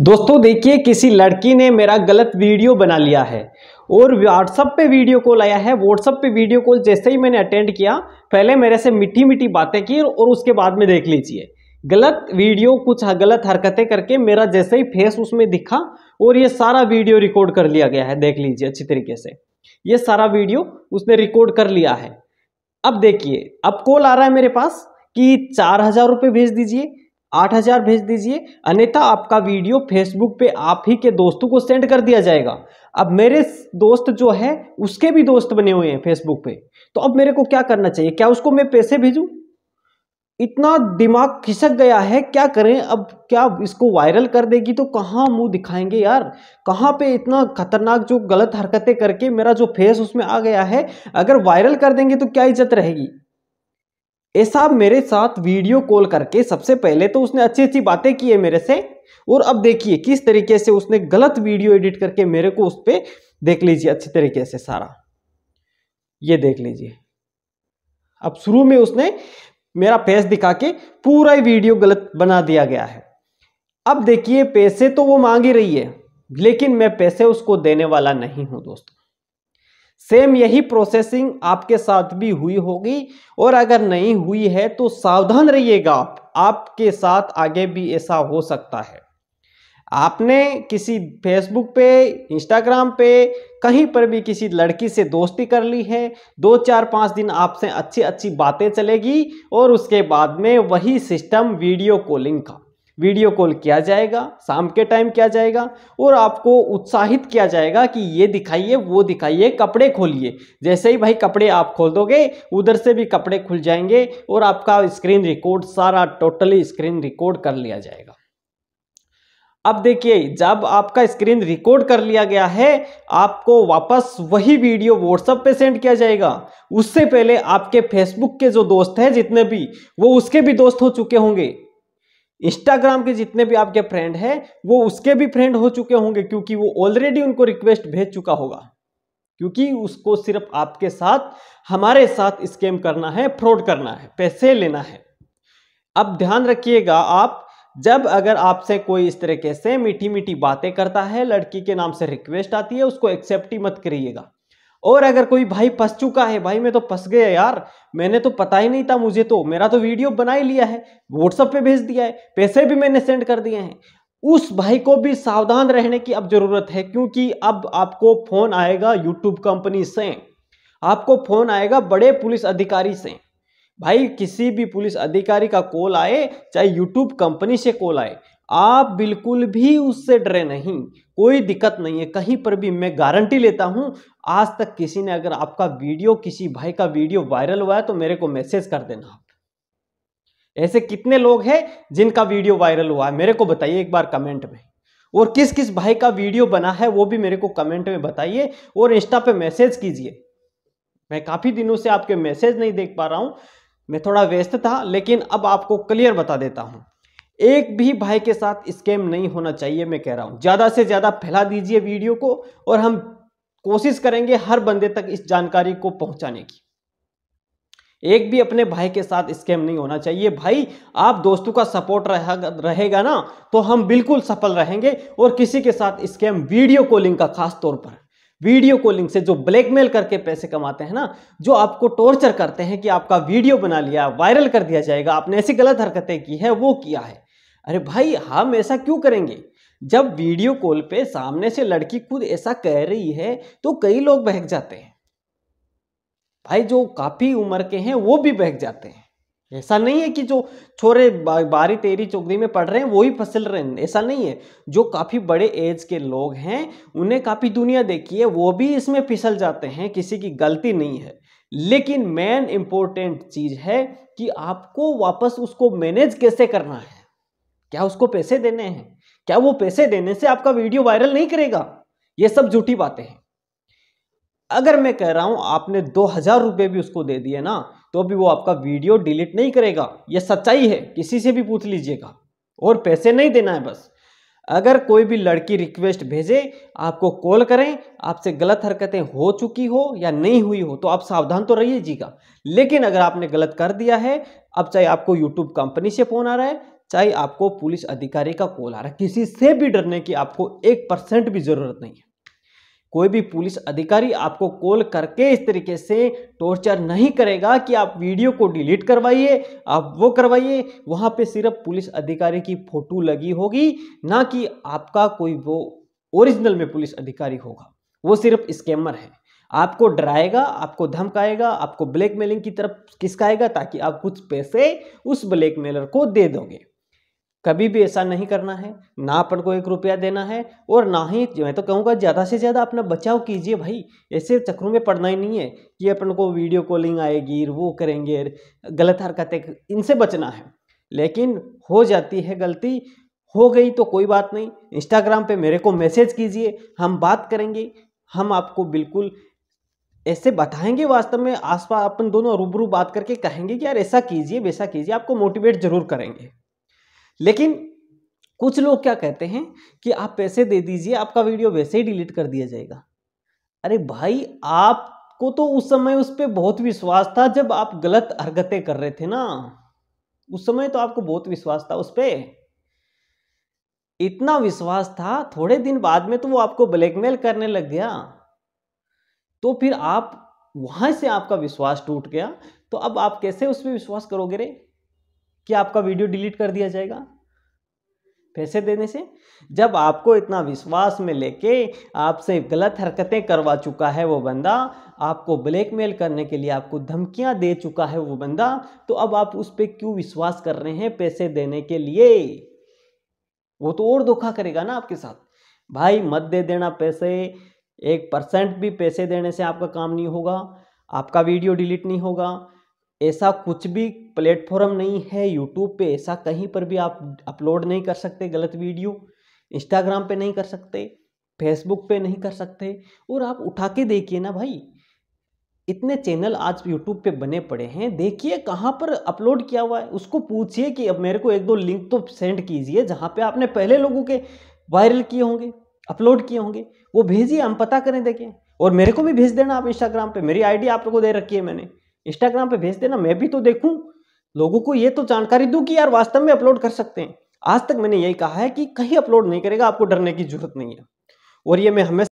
दोस्तों देखिए किसी लड़की ने मेरा गलत वीडियो बना लिया है और व्हाट्सअप पे वीडियो कॉल आया है व्हाट्सअप पे वीडियो कॉल जैसे ही मैंने अटेंड किया पहले मेरे से मीठी मीठी बातें की और उसके बाद में देख लीजिए गलत वीडियो कुछ गलत हरकतें करके मेरा जैसे ही फेस उसमें दिखा और ये सारा वीडियो रिकॉर्ड कर लिया गया है देख लीजिए अच्छी तरीके से ये सारा वीडियो उसने रिकॉर्ड कर लिया है अब देखिए अब कॉल आ रहा है मेरे पास कि चार हज़ार रुपये भेज दीजिए आठ हज़ार भेज दीजिए अन्यथा आपका वीडियो फेसबुक पे आप ही के दोस्तों को सेंड कर दिया जाएगा अब मेरे दोस्त जो है उसके भी दोस्त बने हुए हैं फेसबुक पे तो अब मेरे को क्या करना चाहिए क्या उसको मैं पैसे भेजूँ इतना दिमाग खिसक गया है क्या करें अब क्या इसको वायरल कर देगी तो कहाँ मुंह दिखाएंगे यार कहाँ पे इतना खतरनाक जो गलत हरकतें करके मेरा जो फेस उसमें आ गया है अगर वायरल कर देंगे तो क्या इज्जत रहेगी ऐसा मेरे साथ वीडियो कॉल करके सबसे पहले तो उसने अच्छी अच्छी बातें की है मेरे से और अब देखिए किस तरीके से उसने गलत वीडियो एडिट करके मेरे को उस पर देख लीजिए अच्छी तरीके से सारा ये देख लीजिए अब शुरू में उसने मेरा फेस दिखा के पूरा वीडियो गलत बना दिया गया है अब देखिए पैसे तो वो मांग ही रही है लेकिन मैं पैसे उसको देने वाला नहीं हूं दोस्तों सेम यही प्रोसेसिंग आपके साथ भी हुई होगी और अगर नहीं हुई है तो सावधान रहिएगा आप आपके साथ आगे भी ऐसा हो सकता है आपने किसी फेसबुक पे इंस्टाग्राम पे कहीं पर भी किसी लड़की से दोस्ती कर ली है दो चार पाँच दिन आपसे अच्छी अच्छी बातें चलेगी और उसके बाद में वही सिस्टम वीडियो कॉलिंग का वीडियो कॉल किया जाएगा शाम के टाइम किया जाएगा और आपको उत्साहित किया जाएगा कि ये दिखाइए वो दिखाइए कपड़े खोलिए जैसे ही भाई कपड़े आप खोल दोगे उधर से भी कपड़े खुल जाएंगे और आपका स्क्रीन रिकॉर्ड सारा टोटली स्क्रीन रिकॉर्ड कर लिया जाएगा अब देखिए जब आपका स्क्रीन रिकॉर्ड कर लिया गया है आपको वापस वही वीडियो व्हाट्सएप पे सेंड किया जाएगा उससे पहले आपके फेसबुक के जो दोस्त हैं जितने भी वो उसके भी दोस्त हो चुके होंगे इंस्टाग्राम के जितने भी आपके फ्रेंड हैं वो उसके भी फ्रेंड हो चुके होंगे क्योंकि वो ऑलरेडी उनको रिक्वेस्ट भेज चुका होगा क्योंकि उसको सिर्फ आपके साथ हमारे साथ स्कैम करना है फ्रॉड करना है पैसे लेना है अब ध्यान रखिएगा आप जब अगर आपसे कोई इस तरीके से मीठी मीठी बातें करता है लड़की के नाम से रिक्वेस्ट आती है उसको एक्सेप्ट ही मत करिएगा और अगर कोई भाई फंस चुका है भाई मैं तो फंस गया यार मैंने तो पता ही नहीं था मुझे तो मेरा तो वीडियो बना ही लिया है व्हाट्सअप पे भेज दिया है पैसे भी मैंने सेंड कर दिए हैं उस भाई को भी सावधान रहने की अब ज़रूरत है क्योंकि अब आपको फ़ोन आएगा यूट्यूब कंपनी से आपको फ़ोन आएगा बड़े पुलिस अधिकारी से भाई किसी भी पुलिस अधिकारी का कॉल आए चाहे यूट्यूब कंपनी से कॉल आए आप बिल्कुल भी उससे डरे नहीं कोई दिक्कत नहीं है कहीं पर भी मैं गारंटी लेता हूं आज तक किसी ने अगर आपका वीडियो किसी भाई का वीडियो वायरल हुआ है तो मेरे को मैसेज कर देना आप ऐसे कितने लोग हैं जिनका वीडियो वायरल हुआ है मेरे को बताइए एक बार कमेंट में और किस किस भाई का वीडियो बना है वो भी मेरे को कमेंट में बताइए और इंस्टा पे मैसेज कीजिए मैं काफ़ी दिनों से आपके मैसेज नहीं देख पा रहा हूं मैं थोड़ा व्यस्त था लेकिन अब आपको क्लियर बता देता हूँ एक भी भाई के साथ स्कैम नहीं होना चाहिए मैं कह रहा हूं ज़्यादा से ज़्यादा फैला दीजिए वीडियो को और हम कोशिश करेंगे हर बंदे तक इस जानकारी को पहुंचाने की एक भी अपने भाई के साथ स्कैम नहीं होना चाहिए भाई आप दोस्तों का सपोर्ट रहेगा ना तो हम बिल्कुल सफल रहेंगे और किसी के साथ स्कैम वीडियो कॉलिंग का खास तौर पर वीडियो कॉलिंग से जो ब्लैकमेल करके पैसे कमाते हैं ना जो आपको टॉर्चर करते हैं कि आपका वीडियो बना लिया वायरल कर दिया जाएगा आपने ऐसी गलत हरकतें की है वो किया है अरे भाई हम ऐसा क्यों करेंगे जब वीडियो कॉल पे सामने से लड़की खुद ऐसा कह रही है तो कई लोग बहक जाते हैं भाई जो काफ़ी उम्र के हैं वो भी बहक जाते हैं ऐसा नहीं है कि जो छोरे बारी तेरी चौकड़ी में पढ़ रहे हैं वो ही फसल रहे हैं ऐसा नहीं है जो काफ़ी बड़े एज के लोग हैं उन्हें काफ़ी दुनिया देखी है वो भी इसमें फिसल जाते हैं किसी की गलती नहीं है लेकिन मेन इम्पोर्टेंट चीज़ है कि आपको वापस उसको मैनेज कैसे करना है क्या उसको पैसे देने हैं क्या वो पैसे देने से आपका वीडियो वायरल नहीं करेगा ये सब झूठी बातें हैं अगर मैं कह रहा हूं आपने दो हजार रुपये भी उसको दे दिए ना तो भी वो आपका वीडियो डिलीट नहीं करेगा ये सच्चाई है किसी से भी पूछ लीजिएगा और पैसे नहीं देना है बस अगर कोई भी लड़की रिक्वेस्ट भेजे आपको कॉल करें आपसे गलत हरकतें हो चुकी हो या नहीं हुई हो तो आप सावधान तो रहिएगा लेकिन अगर आपने गलत कर दिया है अब चाहे आपको यूट्यूब कंपनी से फ़ोन आ रहा है चाहे आपको पुलिस अधिकारी का कॉल आ रहा है किसी से भी डरने की आपको एक परसेंट भी ज़रूरत नहीं है कोई भी पुलिस अधिकारी आपको कॉल करके इस तरीके से टॉर्चर नहीं करेगा कि आप वीडियो को डिलीट करवाइए आप वो करवाइए वहाँ पे सिर्फ पुलिस अधिकारी की फ़ोटो लगी होगी ना कि आपका कोई वो ओरिजिनल में पुलिस अधिकारी होगा वो सिर्फ स्कैमर है आपको डराएगा आपको धमकाएगा आपको ब्लैकमेलिंग की तरफ किसकाएगा ताकि आप कुछ पैसे उस ब्लैकमेलर को दे दोगे कभी भी ऐसा नहीं करना है ना अपन को एक रुपया देना है और ना ही मैं तो कहूँगा ज़्यादा से ज़्यादा अपना बचाव कीजिए भाई ऐसे चक्रों में पड़ना ही नहीं है कि अपन को वीडियो कॉलिंग आएगी वो करेंगे गलत हरकतें इनसे बचना है लेकिन हो जाती है गलती हो गई तो कोई बात नहीं इंस्टाग्राम पे मेरे को मैसेज कीजिए हम बात करेंगे हम आपको बिल्कुल ऐसे बताएंगे वास्तव में आसपास अपन दोनों रूबरू बात करके कहेंगे कि यार ऐसा कीजिए वैसा कीजिए आपको मोटिवेट जरूर करेंगे लेकिन कुछ लोग क्या कहते हैं कि आप पैसे दे दीजिए आपका वीडियो वैसे ही डिलीट कर दिया जाएगा अरे भाई आपको तो उस समय उस पर बहुत विश्वास था जब आप गलत हरकतें कर रहे थे ना उस समय तो आपको बहुत विश्वास था उस पर इतना विश्वास था थोड़े दिन बाद में तो वो आपको ब्लैकमेल करने लग गया तो फिर आप वहां से आपका विश्वास टूट गया तो अब आप कैसे उस पर विश्वास करोगे रे कि आपका वीडियो डिलीट कर दिया जाएगा पैसे देने से जब आपको इतना विश्वास में लेके आपसे गलत हरकतें करवा चुका है वो बंदा आपको ब्लैकमेल करने के लिए आपको धमकियां दे चुका है वो बंदा तो अब आप उस पर क्यों विश्वास कर रहे हैं पैसे देने के लिए वो तो और धोखा करेगा ना आपके साथ भाई मत दे देना पैसे एक परसेंट भी पैसे देने से आपका काम नहीं होगा आपका वीडियो डिलीट नहीं होगा ऐसा कुछ भी प्लेटफॉर्म नहीं है यूट्यूब पे ऐसा कहीं पर भी आप अपलोड नहीं कर सकते गलत वीडियो इंस्टाग्राम पे नहीं कर सकते फेसबुक पे नहीं कर सकते और आप उठा के देखिए ना भाई इतने चैनल आज यूट्यूब पे बने पड़े हैं देखिए कहाँ पर अपलोड किया हुआ है उसको पूछिए कि अब मेरे को एक दो लिंक तो सेंड कीजिए जहाँ पे आपने पहले लोगों के वायरल किए होंगे अपलोड किए होंगे वो भेजिए हम पता करें देखें और मेरे को भी भेज देना आप इंस्टाग्राम पे मेरी आईडी आप लोगों को दे रखी है मैंने इंस्टाग्राम पे भेज देना मैं भी तो देखूं लोगों को ये तो जानकारी दूं कि यार वास्तव में अपलोड कर सकते हैं आज तक मैंने यही कहा है कि कहीं अपलोड नहीं करेगा आपको डरने की जरूरत नहीं है और ये मैं हमेशा